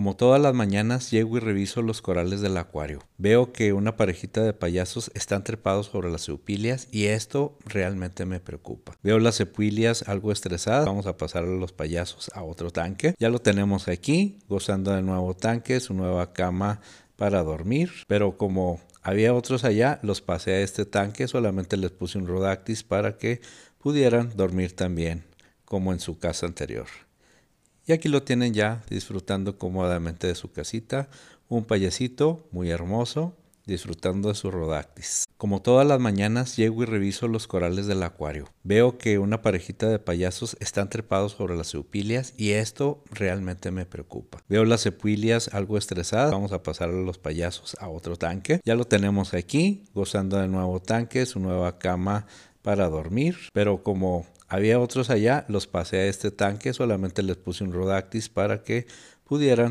Como todas las mañanas llego y reviso los corales del acuario. Veo que una parejita de payasos están trepados sobre las ceupilias y esto realmente me preocupa. Veo las sepulias algo estresadas. Vamos a pasar a los payasos a otro tanque. Ya lo tenemos aquí, gozando de nuevo tanque, su nueva cama para dormir. Pero como había otros allá, los pasé a este tanque, solamente les puse un rodactis para que pudieran dormir también, como en su casa anterior. Y aquí lo tienen ya disfrutando cómodamente de su casita, un payasito muy hermoso disfrutando de su rodactis. Como todas las mañanas llego y reviso los corales del acuario. Veo que una parejita de payasos están trepados sobre las ceupilias y esto realmente me preocupa. Veo las sepulias algo estresadas. Vamos a pasar a los payasos a otro tanque. Ya lo tenemos aquí, gozando del nuevo tanque, su nueva cama para dormir, pero como había otros allá, los pasé a este tanque, solamente les puse un rodactis para que pudieran